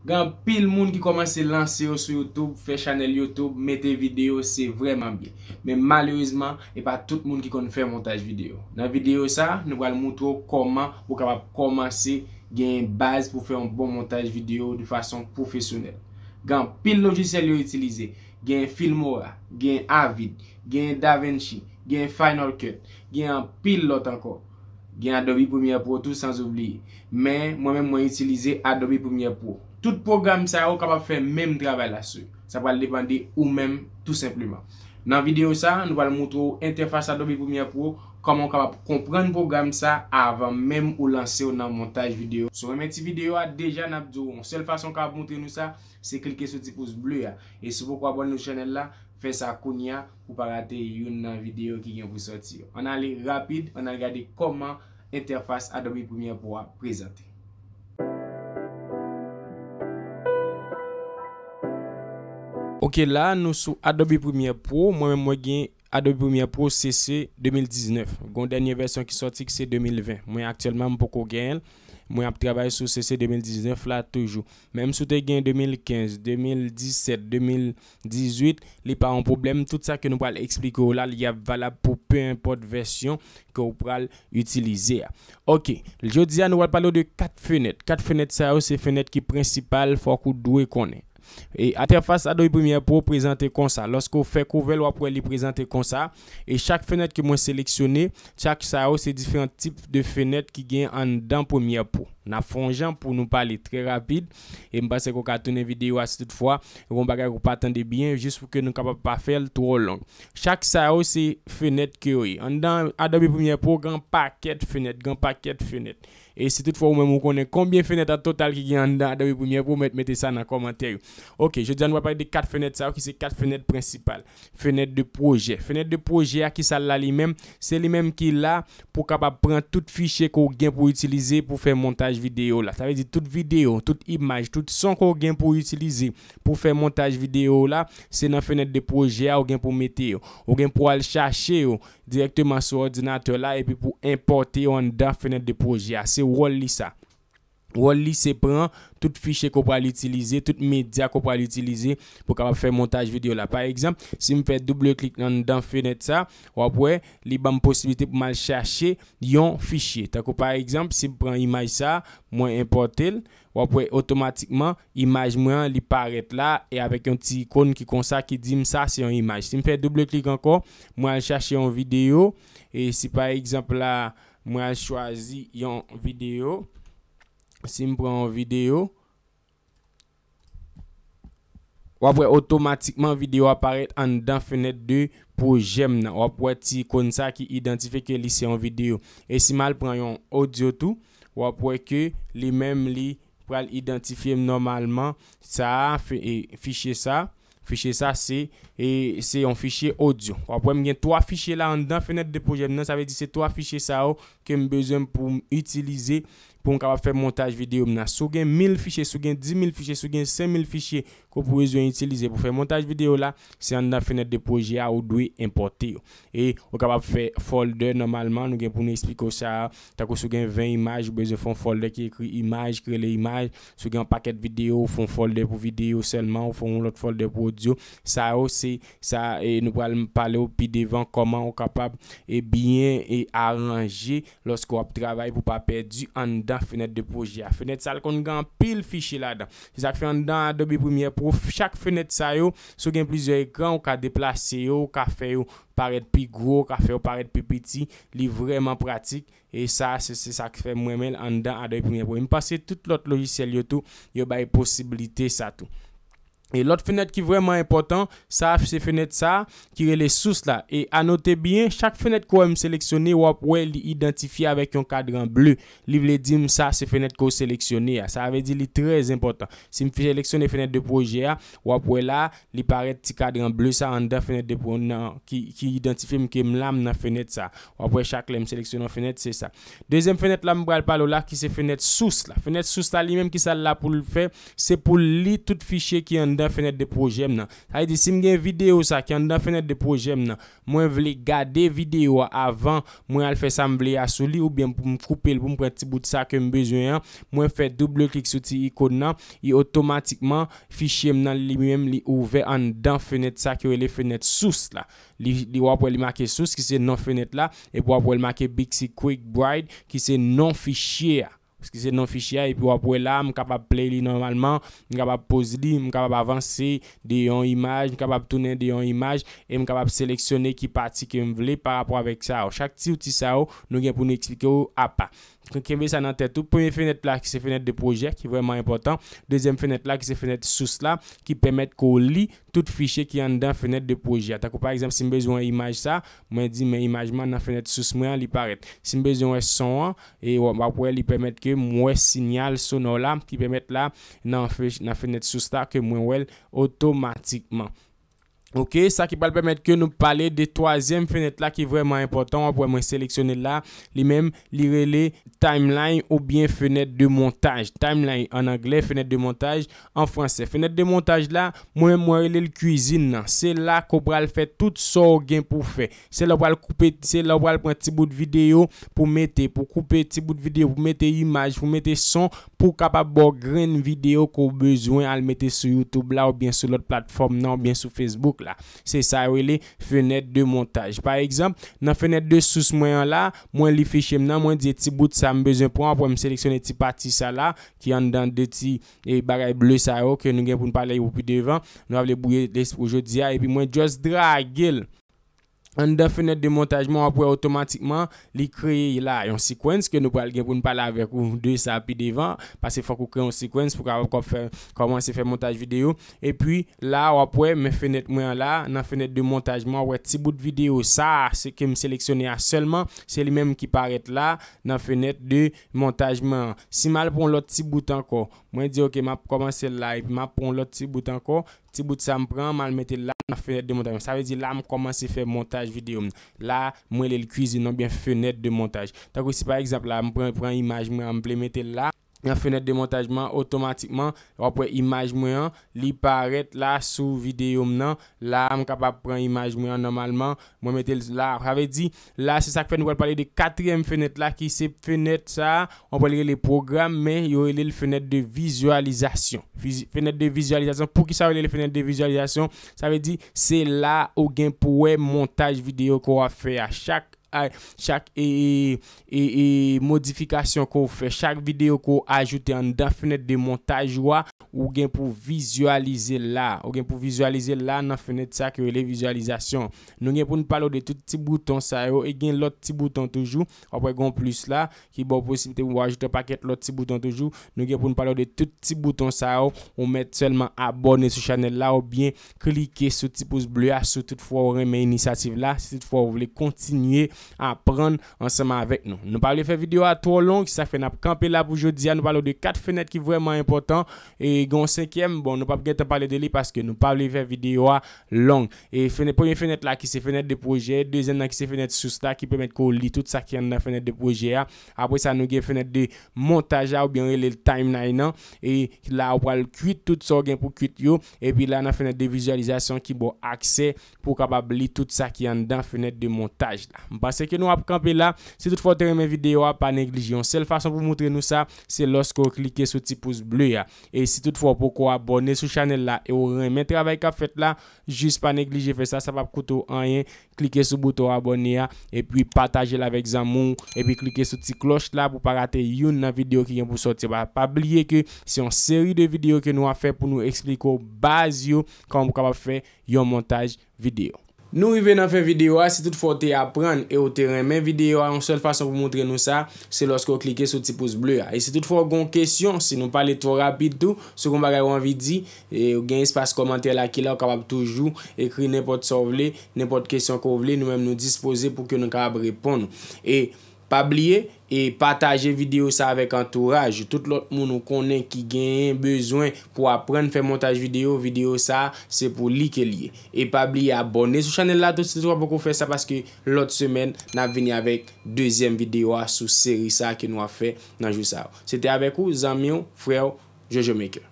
Gan pil moun ki komanse lanse yo sou YouTube, fe chanel YouTube, mette video, se vreman biye. Men malouizman, e pa tout moun ki kon fè montaj video. Nan video sa, nou wale moutro koman ou kapap komanse gen base pou fè yon bon montaj video di fason profesyonel. Gan pil lojisel yo itilize, gen Filmora, gen Avid, gen DaVinci, gen Final Cut, gen pilot anko, gen Adobe Premiere Pro, tout sans oubliye. Men, mwen men mwen itilize Adobe Premiere Pro. Tout program sa ou kapap fè mèm draval la sou. Sa pal depande ou mèm tout semplyman. Nan video sa, nou pal moutrou interface Adobe Premiere Pro koman kapap komprende program sa avan mèm ou lanse ou nan montaj video. Sou remèti video a deja nan apjou. Sele fason kapap moutri nou sa, se klike sou ti pouz blou ya. E sou pou apon nou chanel la, fè sa konya pou pa rate yon nan video ki gen pou sorti. On ale rapide, on ale gade koman interface Adobe Premiere Pro apresente. Ok, la nou sou Adobe Premiere Pro. Mwen mwen gen Adobe Premiere Pro CC 2019. Gon denye versyon ki soti ki se 2020. Mwen aktiyelman mwen poko gen. Mwen ap trabay sou CC 2019 la toujou. Mwen mwen sote gen 2015, 2017, 2018. Li pa an problem. Tout sa ke nou pal expliko. La li ap valab pou pe import versyon ke ou pal utilize a. Ok, ljo diyan nou pal palo de kat fenet. Kat fenet sa ou se fenet ki principal fok ou dwe konen. E aterfase a do i premye pou prezante kon sa, loske ou fek ou vel wap wè li prezante kon sa, e chak fenet ki mwen seleksyone, chak sa ou se diferent tip de fenet ki gen an dan premye pou. n'a fongeant pour nous parler très rapide et me passer qu'on tourner vidéo à cette fois on bagage pas pas attendre bien juste pour que nous capable pas faire trop long chaque ça c'est fenêtre que en dans Adobe premier Pro grand paquet fenêtre grand paquet fenêtre et si toutefois vous même vous connaissez combien de fenêtres total qui en dans Adobe Premiere Pro, mettez ça dans les commentaires. OK, je dis on va parler de quatre fenêtres ça qui c'est quatre fenêtres principales. Fenêtre de projet, fenêtre de projet qui ça là lui-même, c'est lui-même qui est là pour capable prendre tout fichier qu'on a pour utiliser pour faire montage vidéo là. Ça veut dire toute vidéo, toute image, tout son qu'on gain pour utiliser pour faire montage vidéo là, c'est dans fenêtre de projet ou pour mettre ou gain pour aller chercher directement sur ordinateur là et puis pour importer en dans fenêtre de projet. C'est rôle ça. Ou se prend tout fichier qu'on peut l'utiliser, tout média qu'on peut utiliser pour faire montage vidéo là. Par exemple, si me fait double clic dans la fenêtre ça, ou après, les possibilité pour mal chercher yon fichier. par exemple, si prends prend image ça, moi importer ou automatiquement image moi paraît là et avec un petit icône qui comme qui dit ça c'est une image. Si me fait double clic encore, moi chercher une vidéo et si par exemple là moi choisir une vidéo Si m pran yon video, wapwe otomatikman video aparet an dan fenet de pou jem nan. Wapwe ti kon sa ki identife ke li se yon video. E si mal pran yon audio tou, wapwe ke li mem li pral identifye m normalman. Sa e, fichye sa, fichye sa se e, yon fichye audio. Wapwe m gen 3 fichye la an dan fenet de pou jem nan. Sa ve di se 3 fichye sa ou ke m bezem pou m itilize. pou nou kapap fè montaj videyo mna. Sou gen 1000 fichè, sou gen 10 000 fichè, sou gen 5000 fichè kou pou wè zo yon itilize pou fè montaj videyo la, se an nan fè net de proje a ou dwe importe yo. E ou kapap fè folder normalman nou gen pou nou espliko sa a, ta kou sou gen 20 imaj, ou bè zo fè un folder ki ekri imaj, ekri le imaj, sou gen paket videyo, fè un folder pou videyo, selman ou fè un lot folder pou audio. Sa a ou se, sa, e nou pral me pale ou pi devan, koman ou kapap e bien e aranje loskou api travay pou pape di an nan dan fenet de poujia. Fenet sa l kon gen pil fiché la dan. Se sak fè an dan Adobe Premiere Pro, chak fenet sa yo sou gen plizye ekran ou ka deplase yo ou ka fè yo paret pi gro ou ka fè yo paret pi piti. Li vreman pratik. E sa se sak fè mwen men an dan Adobe Premiere Pro. M'passe tout lot logisel yo tou, yo bay posibilite sa tou. Et l'ot fenet ki vreman important, sa se fenet sa, ki re les sous la. Et anote bien, chak fenet ko wè m seleksyonè, wè li identifiye avèk yon kadran blu. Li vle di m sa se fenet ko seleksyonè ya. Sa avè di li trez important. Si m fèleksyonè fenet de proje ya, wè wè la, li paret ti kadran blu sa an da fenet de proje nan ki identifiye m ke m lam nan fenet sa. Wè wè chak le m seleksyonè fenet, se sa. Dezem fenet la m bral palo la, ki se fenet sous la. Fenet sous la, li menm ki sa la pou l'fè, se pou li tout fichè ki an da. fènet de pou jèm nan. Hay di si m gen videyo sa ki an dan fènet de pou jèm nan. Mwen vle gade videyo avan mwen al fè sa m vle yasou li ou bien pou m fkupel pou m pren ti bout sa ke m bezoyan. Mwen fè double klik sou ti ikon nan. I otomatikman fichye m nan li mèm li ouve an dan fènet sa ki wè le fènet sous la. Li wap wè li make sous ki se non fènet la. E wap wè li make big si quick bride ki se non fichye a. Ski se nan fichye a, epi wapwe la, mkabab play li normalman, mkabab pose li, mkabab avanse de yon imaj, mkabab tonen de yon imaj, e mkabab seleksyone ki pati ke mvle par apwa vek sa ou. Chak ti ou ti sa ou, nou gen pou nou eksplike ou a pa. Kwen kembe sa nan tè tou, pwè fenèt la ki se fenèt de poujè ki vèman important, dèzyèm fenèt la ki se fenèt sous la ki pwèmèt ko li tout fichè ki yon dan fenèt de poujè. Ta kou par exemple, si mbezoun imaj sa, mwen di mwen imajman nan fenèt sous mwen li paret. Si mbezoun wè son an, wè mwen wè li pwèmèt ke mwen sinyal son an la ki pwèmèt la nan fenèt sous la ke mwen wèl otomatikman. Ok, sa ki pal pemet ke nou pale de toazem fenet la ki vreman important Wan pou mwen seleksyonne la li mem li rele timeline ou bien fenet de montaj Timeline en anglè, fenet de montaj en fransè Fenet de montaj la, mwen mwen rele kuisine nan Se la ko pral fè tout so gen pou fè Se la pral pral pran ti bout videyo pou mette Po koupe ti bout videyo, pou mette imaj, pou mette son Po kapabor gren videyo ko bezwen al mette sou YouTube la ou bien sou lot platform nan Ou bien sou Facebook Se sa wele fenet de montaj Par ekzamp nan fenet de sous mwen la Mwen li fichem nan mwen di eti bout sa mbezen pran Po m seleksyon eti pati sa la Ki yon dan deti eh, bagay ble sa yo Ke nou gen pou nou pale yo pou devan Nou avle bouye despo jodi ya ah, E pi mwen just dragil An dan fenet de montajman wapwe otomatikman li kreye la yon sekuens ke nou pral gen pou nou pala avek ou de sa api devan. Pase fok ou kreye yon sekuens pou ka wap kon fè koman se fè montaj videyo. E pi la wapwe men fenet mwen la nan fenet de montajman wè ti bout videyo sa se ke m seleksyonè a selman. Se li menm ki paret la nan fenet de montajman. Si mal pon lot ti bout anko. Mwen di ok ma pp komanse l la e pi ma pon lot ti bout anko. Ti bout sa m pran mal mette l la. fenêtre de montage. Ça veut dire là, je commence à faire montage vidéo. Là, moi, les cuisine, bien fenêtre de montage. Donc, si par exemple, là, je prends une image, je vais mettre là. Yon fenet de montajman otomatikman, yon apwe imaj mwen, li paret la sou videyo mnen, la m kapap pran imaj mwen normalman, mwen metel la. Chave di, la se sakpe nou pali de katrem fenet la ki se fenet sa, on pali li le programme, men yo li le fenet de vizualizasyon. Fenet de vizualizasyon, pou ki sa li le fenet de vizualizasyon, chave di, se la ou gen pou we montaj videyo kwa fe a chak. Chak e, e, e modifikasyon ko ou fe Chak video ko ou ajoute an da fenet de montaj wa Ou gen pou vizualize la Ou gen pou vizualize la nan fenet sa ki ou le vizualizasyon Nou gen pou nou palo de tout ti bouton sa yo E gen lot ti bouton toujou Apo e gon plus la Ki bo posite ou ajoute paket lot ti bouton toujou Nou gen pou nou palo de tout ti bouton sa yo Ou met selman abone sou chanel la Ou bien klike sou ti pouz bleu A sou tout fwa ou reme inisiativ la Si tout fwa ou vle kontinye a pran anseman avèk nou. Nou pa li fè videyo a 3 long, sa fè na kampe la pou jodia, nou pa li ou de 4 fènèt ki vwèman important, e gon 5èm bon nou pa pou gen te pale de li, paske nou pa li fè videyo a long, e fènè pou yon fènèt la ki se fènèt de projè, 2è nan ki se fènèt sousta ki pwèmèt ko li tout sa ki an nan fènèt de projè a, apwè sa nou gen fènèt de montaj a ou bè yon yon lèl time nan yon, e la ou pal kuit tout sa ou gen pou kuit yo e pi la nan fènèt de vizualizasyon ki bo akse Se ke nou ap kampe la, se tout fwa te remen videyo a pa neglijyon Sel fason pou moutre nou sa, se los ko klike sou ti pouz ble ya E si tout fwa pou ko abone sou chanel la e ou remen trabay ka fet la Jus pa neglije fe sa, sa pa koutou anyen Klike sou bouton abone ya, e pi pataje la vek zanmou E pi klike sou ti kloche la pou pa rate yon nan video ki yon pou soti Ba pabliye ke se yon seri de video ke nou a fe pou nou ekspliko baz yo Kam pou kapap fe yon montaj video Nou y vè nan fèm videyo a, se tout fò te ap pran, e ou te remè videyo a, an sèl fàson pou moun tre nou sa, se lòs kò klikè sou ti pouz blè a. E se tout fò gòn kèsyon, se nou palè tou rapit tou, sou kon bagay ou anvi di, e ou gen y s'passe komantè la ki la, ou kapab toujou, ekri nèpot sò vle, nèpot kèsyon kò vle, nou mèm nou dispose pou ki nou kapab repon nou. E, pa bliye, E pataje video sa avek antouraj. Tout lot moun nou konen ki genyen bezwen pou apren fè montaj video. Video sa se pou like liye. E pa bli abone sou chanel la. Donse sou a pokou fè sa paske lot semen nan vini avek dezyen video a sou seri sa ke nou a fè nan jou sa ou. Se te avek ou, zanmion, frew, jojo meke.